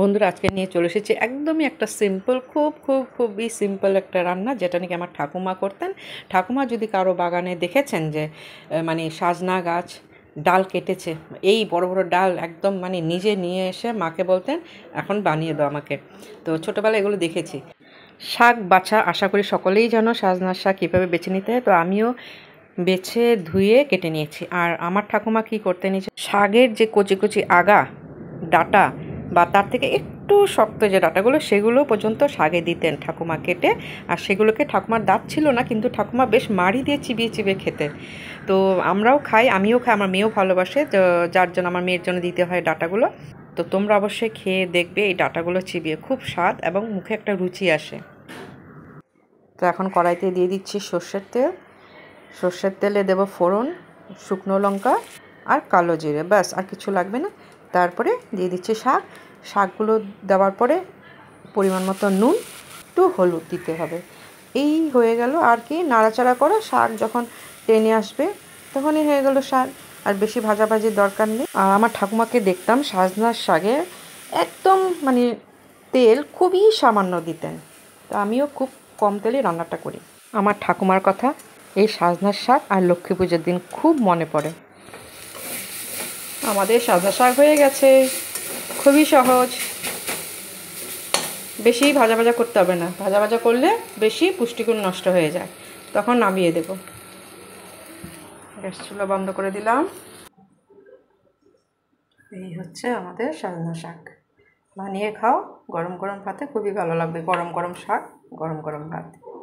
বন্ধুরা আজকে নিয়ে চলে এসেছি একদমই একটা সিম্পল খুব খুব খুবই সিম্পল একটা রান্না যেটা নাকি আমার ঠাকুমা করতেন ঠাকুমা যদি কারো বাগানে দেখেছেন যে মানে সাজনা গাছ ডাল কেটেছে এই বড় বড় ডাল একদম মানে নিজে নিয়ে এসে মাকে বলতেন এখন বানিয়ে দাও আমাকে তো ছোটোবেলায় এগুলো দেখেছি শাক বাছা আশা করি সকলেই জানো সাজনার শাক কীভাবে বেছে নিতে হয় তো আমিও বেছে ধুয়ে কেটে নিয়েছি আর আমার ঠাকুমা কি করতে নিয়েছে শাকের যে কচি কচি আগা ডাটা বা তার থেকে একটু শক্ত যে ডাটাগুলো সেগুলো পর্যন্ত সাগে দিতেন ঠাকুমা কেটে আর সেগুলোকে ঠাকুমার দাঁত ছিল না কিন্তু ঠাকুমা বেশ মাড়ি দিয়ে চিবিয়ে চিবিয়ে খেতে তো আমরাও খাই আমিও খাই আমার মেয়েও ভালোবাসে তো যার জন্য আমার মেয়ের জন্য দিতে হয় ডাটাগুলো তো তোমরা অবশ্যই খেয়ে দেখবে এই ডাটাগুলো চিবিয়ে খুব স্বাদ এবং মুখে একটা রুচি আসে তো এখন কড়াইতে দিয়ে দিচ্ছি সর্ষের তেল সর্ষের তেলে দেবো ফোড়ন শুকনো লঙ্কা আর কালো জিরে ব্যাস আর কিছু লাগবে না তারপরে দিয়ে দিচ্ছি শাক শাকগুলো দেওয়ার পরে পরিমাণ মতো নুন একটু হলুদ দিতে হবে এই হয়ে গেল আর কি নাড়াচাড়া করা শাক যখন টেনে আসবে তখনই হয়ে গেল শাক আর বেশি ভাজাভাজির দরকার নেই আর আমার ঠাকুমাকে দেখতাম সাজনার শাকে একদম মানে তেল খুবই সামান্য দিতেন তো আমিও খুব কম তেলে রান্নাটা করি আমার ঠাকুমার কথা এই সাজনার শাক আর লক্ষ্মী পুজোর দিন খুব মনে পড়ে আমাদের সাজা শাক হয়ে গেছে খুবই সহজ বেশি ভাজা ভাজা করতে হবে না ভাজা ভাজা করলে বেশি পুষ্টিগুণ নষ্ট হয়ে যায় তখন নামিয়ে দেব গ্যাস চুলো বন্ধ করে দিলাম এই হচ্ছে আমাদের সাজনা শাক বানিয়ে খাও গরম গরম ভাতে খুবই ভালো লাগবে গরম গরম শাক গরম গরম ভাত